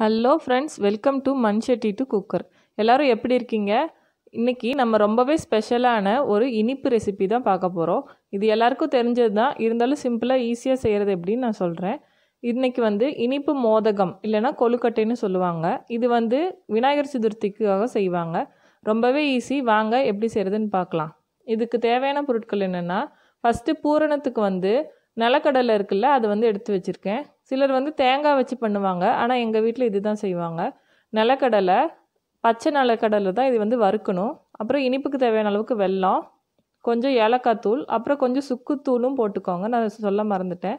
hello friends welcome to மண் Shetty to cooker எல்லோரும் எப்படி இருக்கீங்க இன்றைக்கி நம்ம ரொம்பவே ஸ்பெஷலான ஒரு இனிப்பு ரெசிபி தான் பார்க்க போகிறோம் இது எல்லாருக்கும் தெரிஞ்சது தான் இருந்தாலும் சிம்பிளாக ஈஸியாக செய்கிறது எப்படின்னு நான் சொல்கிறேன் இன்றைக்கி வந்து இனிப்பு மோதகம் இல்லைனா கொழுக்கட்டைன்னு சொல்லுவாங்க இது வந்து விநாயகர் சதுர்த்திக்காக செய்வாங்க ரொம்பவே ஈஸி வாங்க எப்படி செய்கிறதுன்னு பார்க்கலாம் இதுக்கு தேவையான பொருட்கள் என்னென்னா ஃபஸ்ட்டு பூரணத்துக்கு வந்து நிலக்கடலை இருக்குல்ல அதை வந்து எடுத்து வச்சுருக்கேன் சிலர் வந்து தேங்காய் வச்சு பண்ணுவாங்க ஆனால் எங்கள் வீட்டில் இது தான் செய்வாங்க நிலக்கடலை பச்சை நிலக்கடலை தான் இது வந்து வறுக்கணும் அப்புறம் இனிப்புக்கு தேவையான அளவுக்கு வெல்லம் கொஞ்சம் ஏலக்காய் தூள் அப்புறம் கொஞ்சம் சுக்குத்தூளும் போட்டுக்கோங்க நான் சொல்ல மறந்துட்டேன்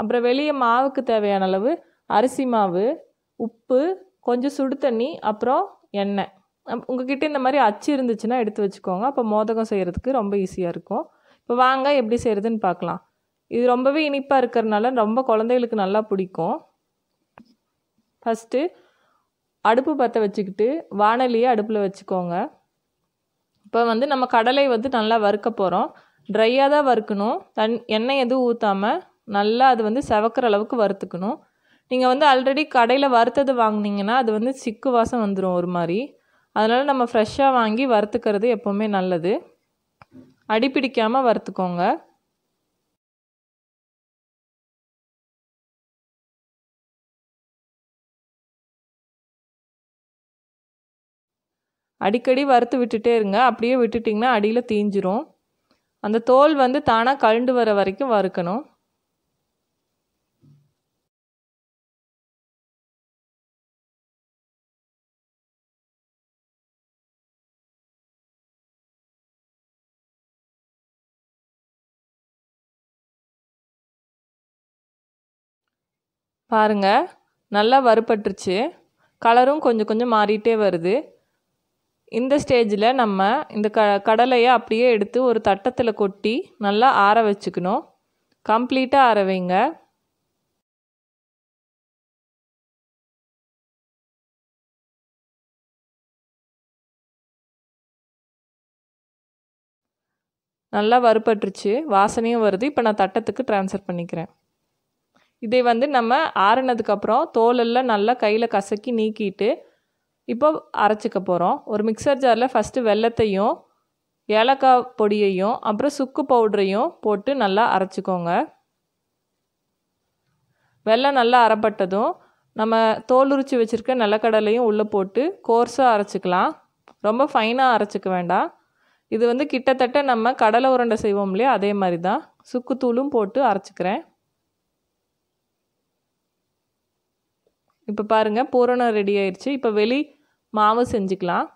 அப்புறம் வெளியே மாவுக்கு தேவையான அளவு அரிசி மாவு உப்பு கொஞ்சம் சுடு தண்ணி அப்புறம் எண்ணெய் உங்ககிட்ட இந்த மாதிரி அச்சு இருந்துச்சுன்னா எடுத்து வச்சுக்கோங்க அப்போ மோதகம் செய்கிறதுக்கு ரொம்ப ஈஸியாக இருக்கும் இப்போ வாங்க எப்படி செய்கிறதுன்னு பார்க்கலாம் இது ரொம்பவே இனிப்பாக இருக்கிறதுனால ரொம்ப குழந்தைகளுக்கு நல்லா பிடிக்கும் ஃபஸ்ட்டு அடுப்பு பற்ற வச்சுக்கிட்டு வானலியை அடுப்பில் வச்சுக்கோங்க இப்போ வந்து நம்ம கடலை வந்து நல்லா வறுக்க போகிறோம் ட்ரையாக தான் வறுக்கணும் தண் எண்ணெய் எதுவும் ஊற்றாமல் நல்லா அது வந்து செவக்கிற அளவுக்கு வறுத்துக்கணும் நீங்கள் வந்து ஆல்ரெடி கடையில் வறுத்தது வாங்கினீங்கன்னா அது வந்து சிக்கு வாசம் வந்துடும் ஒரு மாதிரி அதனால் நம்ம ஃப்ரெஷ்ஷாக வாங்கி வறுத்துக்கிறது எப்போவுமே நல்லது அடிப்பிடிக்காமல் வறுத்துக்கோங்க அடிக்கடி வறுத்து விட்டுட்டே இருங்க அப்படியே விட்டுட்டிங்கன்னா அடியில் தீஞ்சிரும் அந்த தோல் வந்து தானாக கழுண்டு வர வரைக்கும் வறுக்கணும் பாருங்கள் நல்லா வறுப்பட்டுருச்சு கலரும் கொஞ்சம் கொஞ்சம் மாறிட்டே வருது இந்த ஸ்டேஜில் நம்ம இந்த க கடலையை அப்படியே எடுத்து ஒரு தட்டத்தில் கொட்டி நல்லா ஆற வச்சுக்கணும் கம்ப்ளீட்டாக ஆற வைங்க நல்லா வறுபட்டுருச்சு வாசனையும் வருது இப்போ நான் தட்டத்துக்கு ட்ரான்ஸ்ஃபர் பண்ணிக்கிறேன் இதை வந்து நம்ம ஆறினதுக்கப்புறம் தோலெல்லாம் நல்லா கையில் கசக்கி நீக்கிட்டு இப்போ அரைச்சிக்க போகிறோம் ஒரு மிக்சர் ஜாரில் ஃபஸ்ட்டு வெள்ளத்தையும் ஏலக்காய் பொடியையும் அப்புறம் சுக்கு பவுடரையும் போட்டு நல்லா அரைச்சிக்கோங்க வெள்ளம் நல்லா அரைப்பட்டதும் நம்ம தோல் உரித்து வச்சுருக்க நிலக்கடலையும் உள்ளே போட்டு கோர்ஸாக அரைச்சிக்கலாம் ரொம்ப ஃபைனாக அரைச்சிக்க வேண்டாம் இது வந்து கிட்டத்தட்ட நம்ம கடலை உருண்டை செய்வோம் இல்லையா அதே மாதிரி தான் சுக்குத்தூளும் போட்டு அரைச்சிக்கிறேன் இப்போ பாருங்கள் பூரணம் ரெடி ஆயிடுச்சு இப்போ வெளி மாவு செஞ்சுக்கலாம்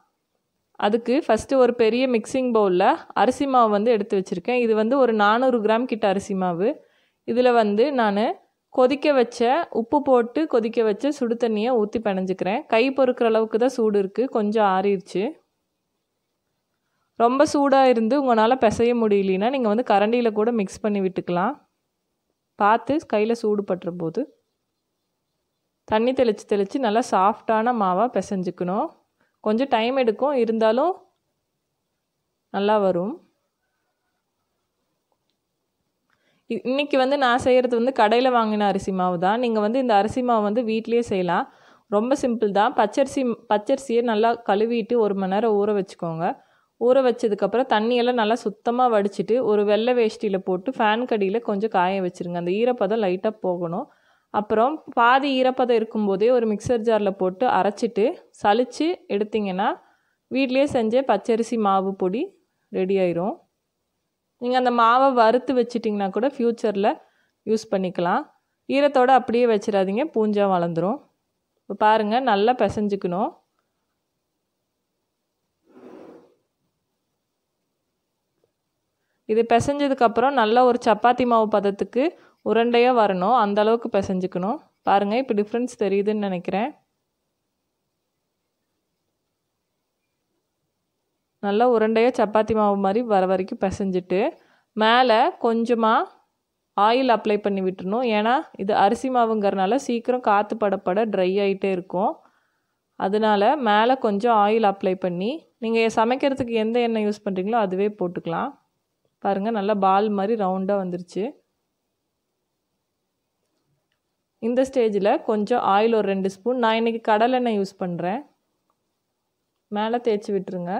அதுக்கு ஃபஸ்ட்டு ஒரு பெரிய மிக்சிங் பவுலில் அரிசி மாவு வந்து எடுத்து வச்சுருக்கேன் இது வந்து ஒரு நானூறு கிராம் கிட்ட அரிசி மாவு இதில் வந்து நான் கொதிக்க வச்ச உப்பு போட்டு கொதிக்க வச்ச சுடு தண்ணியை ஊற்றி பிணைஞ்சிக்கிறேன் கை பொறுக்கிற அளவுக்கு தான் சூடு இருக்குது கொஞ்சம் ஆறிடுச்சு ரொம்ப சூடாக இருந்து உங்களால் பிசைய முடியலனா நீங்கள் வந்து கரண்டியில் கூட மிக்ஸ் பண்ணி விட்டுக்கலாம் பார்த்து கையில் சூடு பட்டுற போது தண்ணி தெளித்து தெளித்து நல்லா சாஃப்டான மாவாக பிசைஞ்சுக்கணும் கொஞ்சம் டைம் எடுக்கும் இருந்தாலும் நல்லா வரும் இன்றைக்கி வந்து நான் செய்கிறது வந்து கடையில் வாங்கின அரிசி மாவு தான் நீங்கள் வந்து இந்த அரிசி மாவு வந்து வீட்லேயே செய்யலாம் ரொம்ப சிம்பிள் தான் பச்சரிசி பச்சரிசியை நல்லா கழுவிட்டு ஒரு மணி நேரம் ஊற வச்சுக்கோங்க ஊற வச்சதுக்கப்புறம் தண்ணியெல்லாம் நல்லா சுத்தமாக வடிச்சிட்டு ஒரு வெள்ளை வேஷ்டியில் போட்டு ஃபேன் கடியில் கொஞ்சம் காய வச்சுருங்க அந்த ஈரப்பதம் லைட்டாக போகணும் அப்புறம் பாதி ஈரப்பதம் இருக்கும்போதே ஒரு மிக்சர் ஜாரில் போட்டு அரைச்சிட்டு சளிச்சு எடுத்திங்கன்னா வீட்லேயே செஞ்ச பச்சரிசி மாவு பொடி ரெடி ஆயிரும் நீங்கள் அந்த மாவை வறுத்து வச்சிட்டிங்கன்னா கூட ஃப்யூச்சரில் யூஸ் பண்ணிக்கலாம் ஈரத்தோடு அப்படியே வச்சிடாதீங்க பூஞ்சா வளர்ந்துடும் இப்போ பாருங்கள் நல்லா பிசைஞ்சிக்கணும் இது பிசைஞ்சதுக்கப்புறம் நல்லா ஒரு சப்பாத்தி மாவு பதத்துக்கு உருண்டையாக வரணும் அந்தளவுக்கு பிசைஞ்சுக்கணும் பாருங்கள் இப்போ டிஃப்ரென்ஸ் தெரியுதுன்னு நினைக்கிறேன் நல்லா உருண்டையாக சப்பாத்தி மாவு மாதிரி வர வரைக்கும் பிசைஞ்சிட்டு மேலே கொஞ்சமாக ஆயில் அப்ளை பண்ணி விட்டுணும் ஏன்னா இது அரிசி மாவுங்கிறனால சீக்கிரம் காற்று படப்பட ட்ரை ஆகிட்டே இருக்கும் அதனால் மேலே கொஞ்சம் ஆயில் அப்ளை பண்ணி நீங்கள் சமைக்கிறதுக்கு எந்த எண்ணெய் யூஸ் பண்ணுறீங்களோ அதுவே போட்டுக்கலாம் பாருங்கள் நல்லா பால் மாதிரி ரவுண்டாக வந்துருச்சு இந்த ஸ்டேஜில் கொஞ்சம் ஆயில் ஒரு ரெண்டு ஸ்பூன் நான் இன்றைக்கி கடலெண்ணெய் யூஸ் பண்ணுறேன் மேலே தேய்ச்சி விட்டுருங்க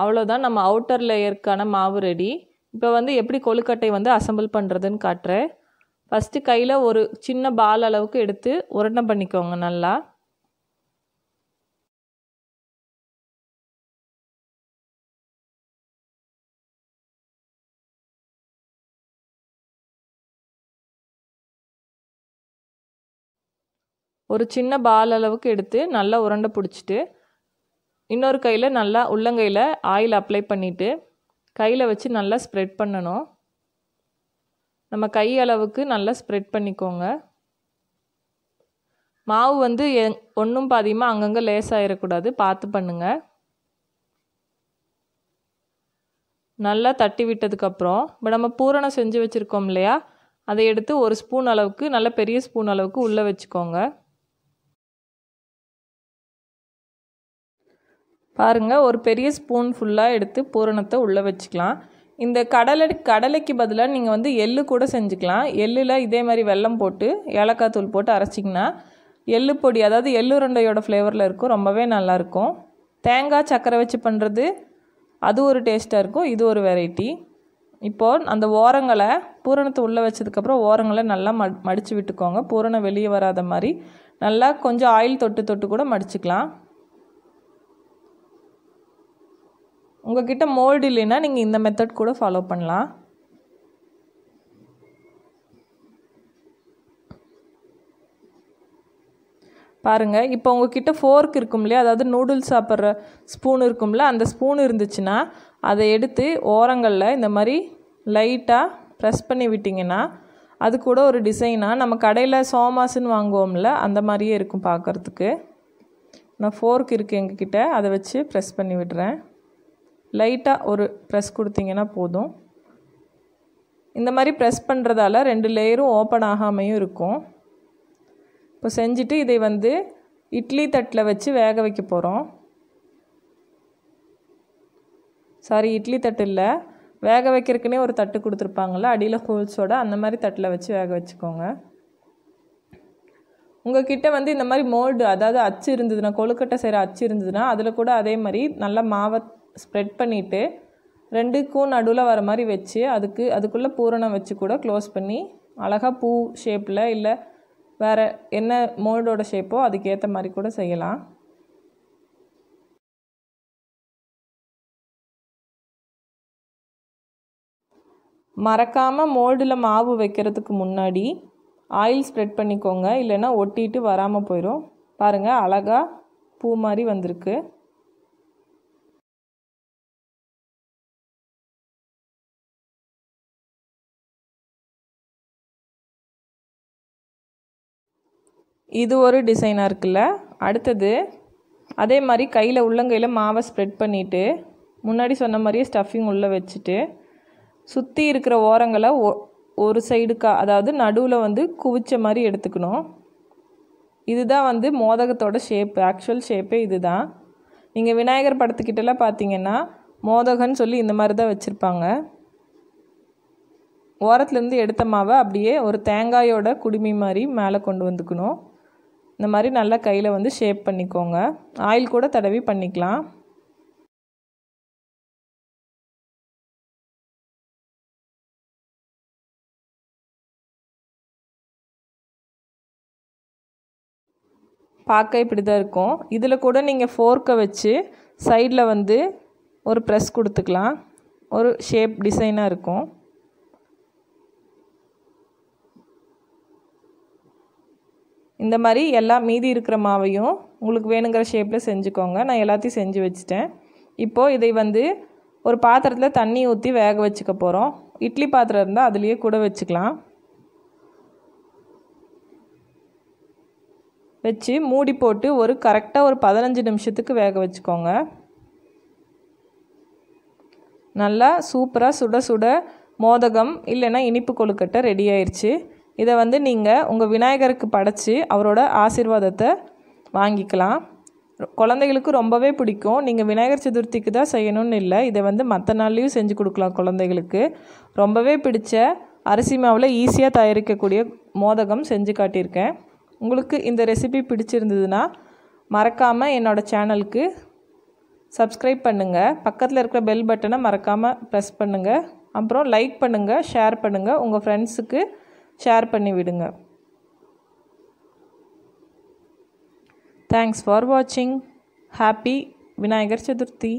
அவ்வளோதான் நம்ம அவுட்டர் லேயருக்கான மாவு ரெடி இப்போ வந்து எப்படி கொழுக்கட்டை வந்து அசம்பிள் பண்ணுறதுன்னு காட்டுறேன் ஃபஸ்ட்டு கையில் ஒரு சின்ன பால் அளவுக்கு எடுத்து உருண்டை பண்ணிக்கோங்க நல்லா ஒரு சின்ன பால் அளவுக்கு எடுத்து நல்லா உருண்டை பிடிச்சிட்டு இன்னொரு கையில் நல்லா உள்ளங்கையில் ஆயில் அப்ளை பண்ணிவிட்டு கையில் வச்சு நல்லா ஸ்ப்ரெட் பண்ணணும் நம்ம கை அளவுக்கு நல்லா ஸ்ப்ரெட் பண்ணிக்கோங்க மாவு வந்து எ ஒன்றும் பாதியமாக அங்கங்கே லேசாகிடக்கூடாது பார்த்து பண்ணுங்கள் நல்லா தட்டி விட்டதுக்கப்புறம் இப்போ நம்ம பூரணம் செஞ்சு வச்சுருக்கோம் இல்லையா அதை எடுத்து ஒரு ஸ்பூன் அளவுக்கு நல்ல பெரிய ஸ்பூன் அளவுக்கு உள்ளே வச்சுக்கோங்க பாருங்கள் ஒரு பெரிய ஸ்பூன் ஃபுல்லாக எடுத்து பூரணத்தை உள்ளே வச்சுக்கலாம் இந்த கடலை கடலைக்கு பதிலாக நீங்கள் வந்து எள்ளு கூட செஞ்சுக்கலாம் எள்ளில் இதே மாதிரி வெல்லம் போட்டு ஏலக்காய் தூள் போட்டு அரைச்சிங்கன்னா எள்ளு பொடி அதாவது எள்ளு ஃப்ளேவரில் இருக்கும் ரொம்பவே நல்லாயிருக்கும் தேங்காய் சர்க்கரை வச்சு பண்ணுறது அது ஒரு டேஸ்ட்டாக இருக்கும் இது ஒரு வெரைட்டி இப்போது அந்த ஓரங்களை பூரணத்தை உள்ளே வச்சதுக்கப்புறம் ஓரங்களை நல்லா ம மடித்து விட்டுக்கோங்க பூரணம் வெளியே வராத மாதிரி நல்லா கொஞ்சம் ஆயில் தொட்டு தொட்டு கூட மடிச்சுக்கலாம் உங்ககிட்ட மோல்டு இல்லைன்னா நீங்கள் இந்த மெத்தட் கூட ஃபாலோ பண்ணலாம் பாருங்கள் இப்போ உங்ககிட்ட ஃபோர்க் இருக்கும் இல்லையா அதாவது நூடுல்ஸ் சாப்பிட்ற ஸ்பூன் இருக்கும்ல அந்த ஸ்பூன் இருந்துச்சுன்னா அதை எடுத்து ஓரங்களில் இந்த மாதிரி லைட்டாக ப்ரெஸ் பண்ணி விட்டிங்கன்னா அது கூட ஒரு டிசைனாக நம்ம கடையில் சோமாஸுன்னு வாங்குவோம்ல அந்த மாதிரியே இருக்கும் பார்க்குறதுக்கு நான் ஃபோர்க் இருக்குது எங்ககிட்ட அதை வச்சு ப்ரெஸ் பண்ணி விடுறேன் லைட்டாக ஒரு ப்ரெஸ் கொடுத்தீங்கன்னா போதும் இந்த மாதிரி ப்ரெஸ் பண்ணுறதால ரெண்டு லேயரும் ஓப்பன் ஆகாமையும் இருக்கும் இப்போ செஞ்சுட்டு இதை வந்து இட்லி தட்டில் வச்சு வேக வைக்க போகிறோம் சாரி இட்லி தட்டு இல்லை வேக வைக்கிறதுக்குனே ஒரு தட்டு கொடுத்துருப்பாங்கள அடியில் ஹோல்ஸோட அந்த மாதிரி தட்டில் வச்சு வேக வச்சுக்கோங்க உங்கள் கிட்டே வந்து இந்த மாதிரி மோல்டு அதாவது அச்சு இருந்ததுன்னா கொழுக்கட்டை செய்கிற அச்சு இருந்ததுன்னா அதில் கூட அதே மாதிரி நல்லா மாவை ஸ்ப்ரெட் பண்ணிவிட்டு ரெண்டுக்கும் நடுவில் வர மாதிரி வச்சு அதுக்கு அதுக்குள்ளே பூரணம் வச்சு கூட க்ளோஸ் பண்ணி அழகாக பூ ஷேப்பில் இல்லை வேறு என்ன மோல்டோட ஷேப்போ அதுக்கேற்ற மாதிரி கூட செய்யலாம் மறக்காமல் மோல்டில் மாவு வைக்கிறதுக்கு முன்னாடி ஆயில் ஸ்ப்ரெட் பண்ணிக்கோங்க இல்லைன்னா ஒட்டிட்டு வராமல் போயிடும் பாருங்கள் அழகாக பூ மாதிரி வந்திருக்கு இது ஒரு டிசைனாக இருக்குல்ல அடுத்தது அதே மாதிரி கையில் உள்ளங்கையில் மாவை ஸ்ப்ரெட் பண்ணிவிட்டு முன்னாடி சொன்ன மாதிரியே ஸ்டஃபிங் உள்ளே வச்சுட்டு சுற்றி இருக்கிற ஓரங்களை ஒ ஒரு சைடுக்கா அதாவது நடுவில் வந்து குவிச்ச மாதிரி எடுத்துக்கணும் இதுதான் வந்து மோதகத்தோட ஷேப் ஆக்சுவல் ஷேப்பே இது தான் நீங்கள் விநாயகர் படத்துக்கிட்டலாம் பார்த்தீங்கன்னா மோதகன்னு சொல்லி இந்த மாதிரி தான் வச்சுருப்பாங்க ஓரத்துலேருந்து எடுத்த மாவை அப்படியே ஒரு தேங்காயோட குடுமி மாதிரி மேலே கொண்டு வந்துக்கணும் இந்த மாதிரி நல்லா கையில் வந்து ஷேப் பண்ணிக்கோங்க ஆயில் கூட தடவி பண்ணிக்கலாம் பார்க்க இப்படி தான் இருக்கும் இதில் கூட நீங்கள் ஃபோர்க்கை வச்சு சைடில் வந்து ஒரு ப்ரெஸ் கொடுத்துக்கலாம் ஒரு ஷேப் டிசைனாக இருக்கும் இந்த மாதிரி எல்லா மீதி இருக்கிற மாவையும் உங்களுக்கு வேணுங்கிற ஷேப்பில் செஞ்சுக்கோங்க நான் எல்லாத்தையும் செஞ்சு வச்சுட்டேன் இப்போது இதை வந்து ஒரு பாத்திரத்தில் தண்ணி ஊற்றி வேக வச்சுக்க போகிறோம் இட்லி பாத்திரம் இருந்தால் அதுலேயே கூட வச்சுக்கலாம் வச்சு மூடி போட்டு ஒரு கரெக்டாக ஒரு பதினஞ்சு நிமிஷத்துக்கு வேக வச்சுக்கோங்க நல்லா சூப்பராக சுட சுட மோதகம் இல்லைன்னா இனிப்பு கொழுக்கட்டை ரெடி ஆயிடுச்சு இதை வந்து நீங்கள் உங்கள் விநாயகருக்கு படைச்சி அவரோட ஆசிர்வாதத்தை வாங்கிக்கலாம் குழந்தைகளுக்கு ரொம்பவே பிடிக்கும் நீங்கள் விநாயகர் சதுர்த்திக்கு தான் செய்யணும்னு இல்லை இதை வந்து மற்ற நாள்லேயும் செஞ்சு கொடுக்கலாம் குழந்தைகளுக்கு ரொம்பவே பிடிச்ச அரிசி மாவில் ஈஸியாக தயாரிக்கக்கூடிய மோதகம் செஞ்சு காட்டியிருக்கேன் உங்களுக்கு இந்த ரெசிபி பிடிச்சிருந்ததுன்னா மறக்காமல் என்னோடய சேனலுக்கு சப்ஸ்கிரைப் பண்ணுங்கள் பக்கத்தில் இருக்கிற பெல் பட்டனை மறக்காமல் ப்ரெஸ் பண்ணுங்கள் அப்புறம் லைக் பண்ணுங்கள் ஷேர் பண்ணுங்கள் உங்கள் ஃப்ரெண்ட்ஸுக்கு ஷேர் பண்ணி விடுங்க தேங்க்ஸ் ஃபார் வாட்சிங் ஹாப்பி விநாயகர் சதுர்த்தி